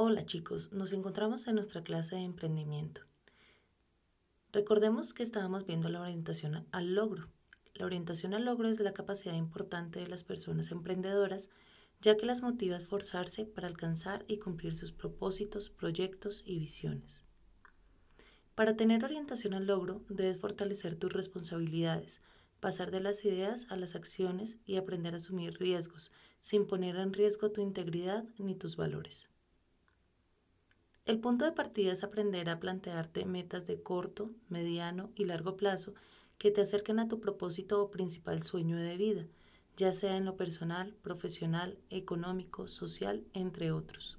Hola chicos, nos encontramos en nuestra clase de emprendimiento. Recordemos que estábamos viendo la orientación al logro. La orientación al logro es la capacidad importante de las personas emprendedoras, ya que las motiva a esforzarse para alcanzar y cumplir sus propósitos, proyectos y visiones. Para tener orientación al logro, debes fortalecer tus responsabilidades, pasar de las ideas a las acciones y aprender a asumir riesgos, sin poner en riesgo tu integridad ni tus valores. El punto de partida es aprender a plantearte metas de corto, mediano y largo plazo que te acerquen a tu propósito o principal sueño de vida, ya sea en lo personal, profesional, económico, social, entre otros.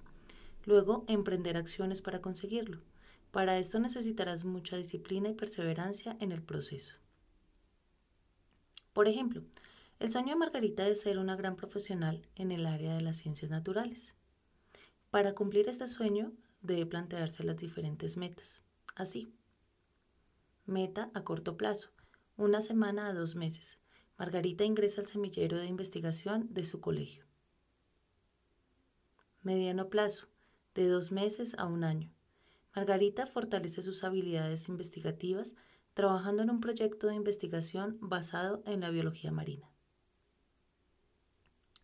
Luego, emprender acciones para conseguirlo. Para esto necesitarás mucha disciplina y perseverancia en el proceso. Por ejemplo, el sueño de Margarita es ser una gran profesional en el área de las ciencias naturales. Para cumplir este sueño, debe plantearse las diferentes metas. Así. Meta a corto plazo, una semana a dos meses. Margarita ingresa al semillero de investigación de su colegio. Mediano plazo, de dos meses a un año. Margarita fortalece sus habilidades investigativas trabajando en un proyecto de investigación basado en la biología marina.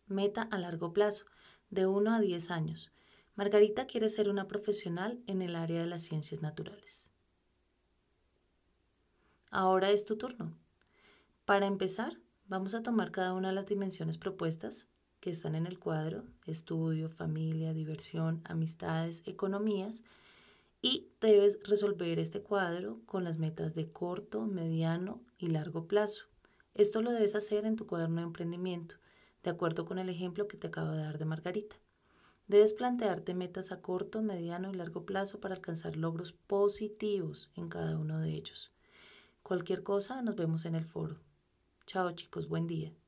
Meta a largo plazo, de 1 a 10 años. Margarita quiere ser una profesional en el área de las ciencias naturales. Ahora es tu turno. Para empezar, vamos a tomar cada una de las dimensiones propuestas que están en el cuadro, estudio, familia, diversión, amistades, economías, y debes resolver este cuadro con las metas de corto, mediano y largo plazo. Esto lo debes hacer en tu cuaderno de emprendimiento, de acuerdo con el ejemplo que te acabo de dar de Margarita. Debes plantearte metas a corto, mediano y largo plazo para alcanzar logros positivos en cada uno de ellos. Cualquier cosa, nos vemos en el foro. Chao chicos, buen día.